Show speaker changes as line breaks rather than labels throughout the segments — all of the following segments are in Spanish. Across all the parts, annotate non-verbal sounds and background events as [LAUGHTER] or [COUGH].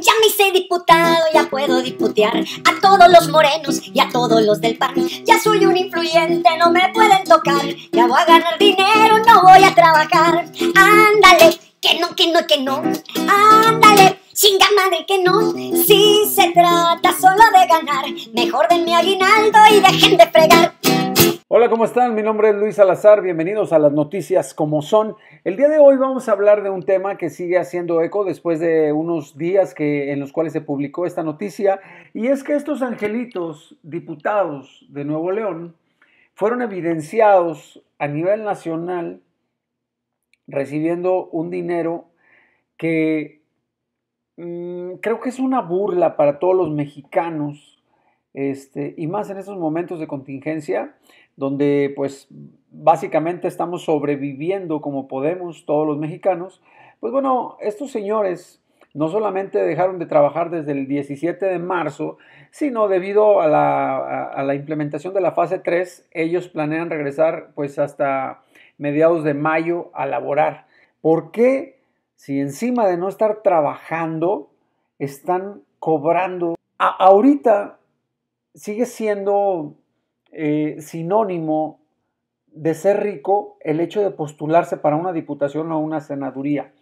Ya me hice diputado, ya puedo diputear a todos los morenos y a todos los del PAN. Ya soy un influyente, no me pueden tocar. Ya voy a ganar dinero, no voy a trabajar. Ándale, que no, que no, que no. Ándale. Chinga madre que no, si se trata solo de ganar, mejor den mi aguinaldo y dejen de fregar. Hola, ¿cómo están? Mi nombre es Luis Salazar, bienvenidos a las noticias como son. El día de hoy vamos a hablar de un tema que sigue haciendo eco después de unos días que, en los cuales se publicó esta noticia, y es que estos angelitos, diputados de Nuevo León, fueron evidenciados a nivel nacional recibiendo un dinero que mm, creo que es una burla para todos los mexicanos este, y más en esos momentos de contingencia donde pues básicamente estamos sobreviviendo como podemos todos los mexicanos, pues bueno, estos señores no solamente dejaron de trabajar desde el 17 de marzo, sino debido a la, implementación de la fase 3, ellos planean regresar pues hasta mediados de mayo a laborar. ¿Por qué? Si encima de no estar trabajando, están cobrando. ahorita sigue siendo eh, sinónimo de ser rico el hecho de postularse para una diputación o una senaduría.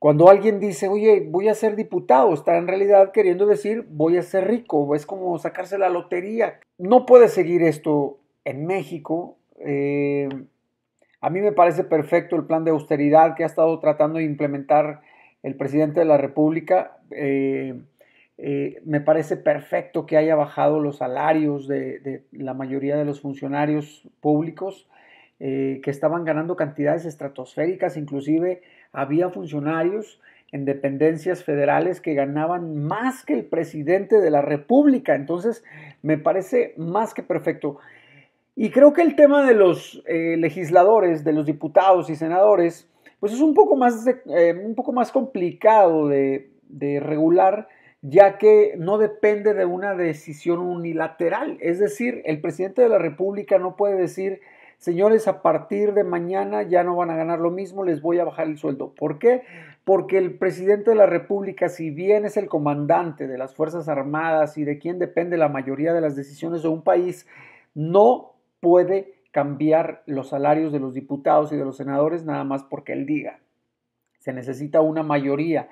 Cuando alguien dice, oye, voy a ser diputado, está en realidad queriendo decir, voy a ser rico, es como sacarse la lotería. No puede seguir esto en México. Eh, a mí me parece perfecto el plan de austeridad que ha estado tratando de implementar el presidente de la República. Eh, eh, me parece perfecto que haya bajado los salarios de, la mayoría de los funcionarios públicos eh, que estaban ganando cantidades estratosféricas, inclusive había funcionarios en dependencias federales que ganaban más que el presidente de la República. Entonces, me parece más que perfecto. Y creo que el tema de los eh, legisladores, de los diputados y senadores, pues es un poco más, un poco más complicado de regular ya que no depende de una decisión unilateral. Es decir, el presidente de la República no puede decir, señores, a partir de mañana ya no van a ganar lo mismo, les voy a bajar el sueldo. ¿Por qué? Porque el presidente de la República, si bien es el comandante de las Fuerzas Armadas y de quien depende la mayoría de las decisiones de un país, no puede cambiar los salarios de los diputados y de los senadores nada más porque él diga. Se necesita una mayoría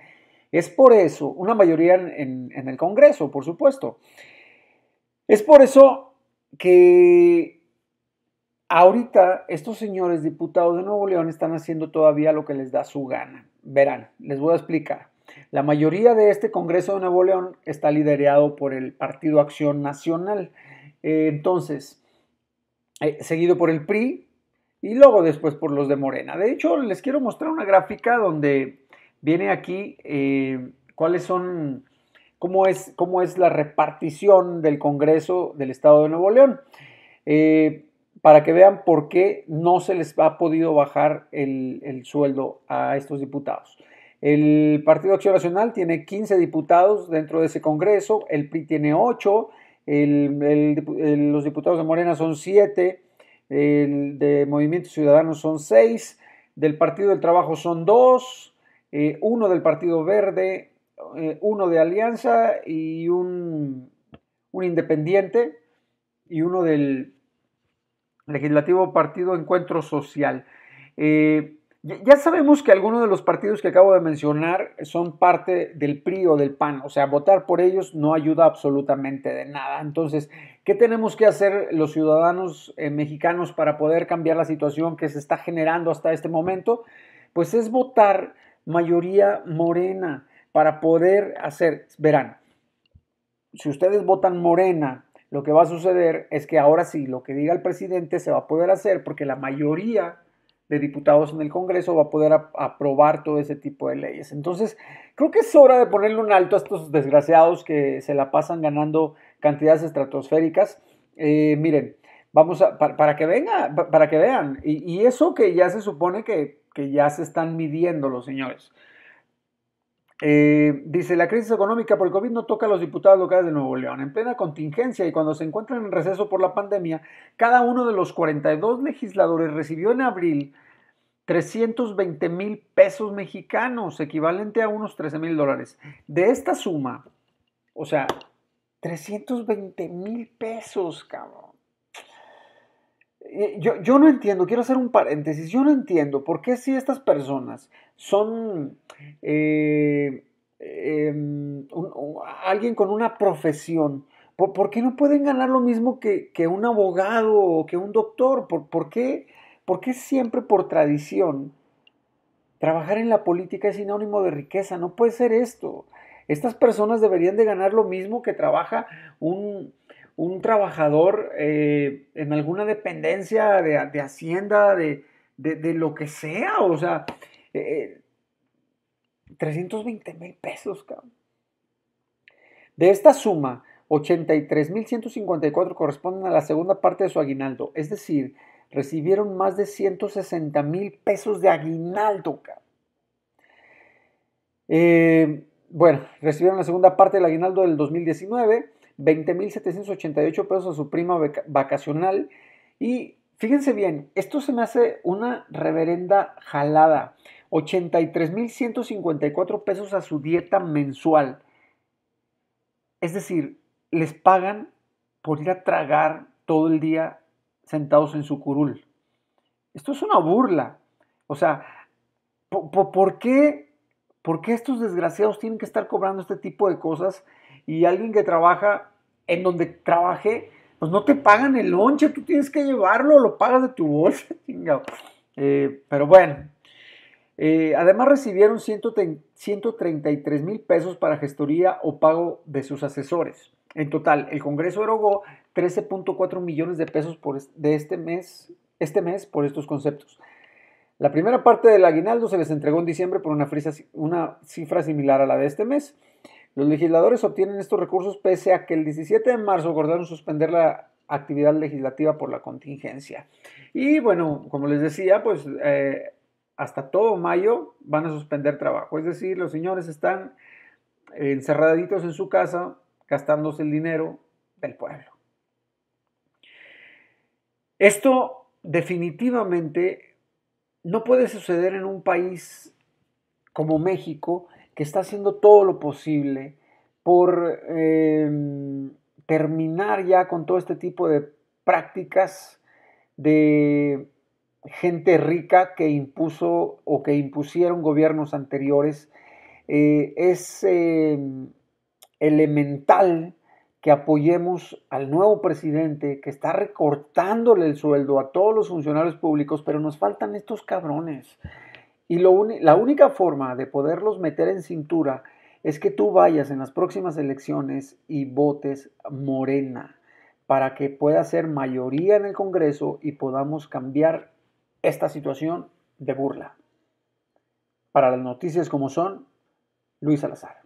es por eso, una mayoría en, el Congreso, por supuesto. Es por eso que ahorita estos señores diputados de Nuevo León están haciendo todavía lo que les da su gana. Verán, les voy a explicar. La mayoría de este Congreso de Nuevo León está liderado por el Partido Acción Nacional. Eh, entonces, eh, seguido por el PRI y luego después por los de Morena. De hecho, les quiero mostrar una gráfica donde viene aquí eh, cuáles son, cómo es, cómo es la repartición del Congreso del Estado de Nuevo León. Eh, para que vean por qué no se les ha podido bajar el, sueldo a estos diputados. El Partido Acción Nacional tiene 15 diputados dentro de ese Congreso, el PRI tiene 8, los diputados de Morena son 7, el de Movimiento Ciudadano son 6, del Partido del Trabajo son 2, eh, uno del Partido Verde, eh, uno de Alianza y un, independiente y uno del Legislativo Partido Encuentro Social. Eh, ya sabemos que algunos de los partidos que acabo de mencionar son parte del PRI o del PAN, o sea, votar por ellos no ayuda absolutamente de nada. Entonces, ¿qué tenemos que hacer los ciudadanos mexicanos para poder cambiar la situación que se está generando hasta este momento? Pues es votar mayoría morena para poder hacer, verán, si ustedes votan morena, lo que va a suceder es que ahora sí, lo que diga el presidente se va a poder hacer porque la mayoría de diputados en el Congreso va a poder aprobar todo ese tipo de leyes. Entonces, creo que es hora de ponerle un alto a estos desgraciados que se la pasan ganando cantidades estratosféricas. Eh, miren, vamos a, para, que venga, para que vean, y eso que ya se supone que que ya se están midiendo los señores. Eh, dice, la crisis económica por el COVID no toca a los diputados locales de Nuevo León. En plena contingencia y cuando se encuentran en receso por la pandemia, cada uno de los 42 legisladores recibió en abril 320 mil pesos mexicanos, equivalente a unos 13 mil dólares. De esta suma, o sea, 320 mil pesos, cabrón. Eh, yo, no entiendo, quiero hacer un paréntesis, yo no entiendo por qué si estas personas son eh, em, alguien con una profesión, ¿por, qué no pueden ganar lo mismo que, un abogado o que un doctor? ¿Por, por, qué, ¿Por, qué, siempre por tradición trabajar en la política es sinónimo de riqueza? No puede ser esto. Estas personas deberían de ganar lo mismo que trabaja un un trabajador eh, en alguna dependencia de, Hacienda, de, lo que sea, o sea, 320 eh, eh, mil pesos, cabrón. De esta suma, 83.154 corresponden a la segunda parte de su aguinaldo, es decir, recibieron más de 160 mil pesos de aguinaldo, cabrón. bueno, recibieron la segunda parte del aguinaldo del 2019 20.788 pesos a su prima vacacional. Y fíjense bien, esto se me hace una reverenda jalada. 83.154 pesos a su dieta mensual. Es decir, les pagan por ir a tragar todo el día sentados en su curul. Esto es una burla. O sea, ¿por, qué, ¿por, qué, estos desgraciados tienen que estar cobrando este tipo de cosas y alguien que trabaja en donde trabaje, pues no te pagan el lonche, tú tienes que llevarlo, lo pagas de tu bolsa, [LAUGHS] chingado. Eh, pero bueno, eh, además recibieron 133 mil pesos para gestoría o pago de sus asesores. En total, el Congreso erogó 13.4 millones de pesos por de este mes, este mes por estos conceptos. La primera parte del aguinaldo se les entregó en diciembre por una, una cifra similar a la de este mes. Los legisladores obtienen estos recursos pese a que el 17 de marzo acordaron suspender la actividad legislativa por la contingencia. Y bueno, como les decía, pues eh, hasta todo mayo van a suspender trabajo. Es decir, los señores están encerraditos en su casa, gastándose el dinero del pueblo. Esto definitivamente no puede suceder en un país como México, que está haciendo todo lo posible por em, terminar ya con todo este tipo de prácticas de gente rica que impuso o que impusieron gobiernos anteriores. Eh, es em, elemental que apoyemos al nuevo presidente que está recortándole el sueldo a todos los funcionarios públicos, pero nos faltan estos cabrones y la única forma de poderlos meter en cintura es que tú vayas en las próximas elecciones y votes morena para que pueda ser mayoría en el Congreso y podamos cambiar esta situación de burla. Para las noticias como son, Luis Salazar.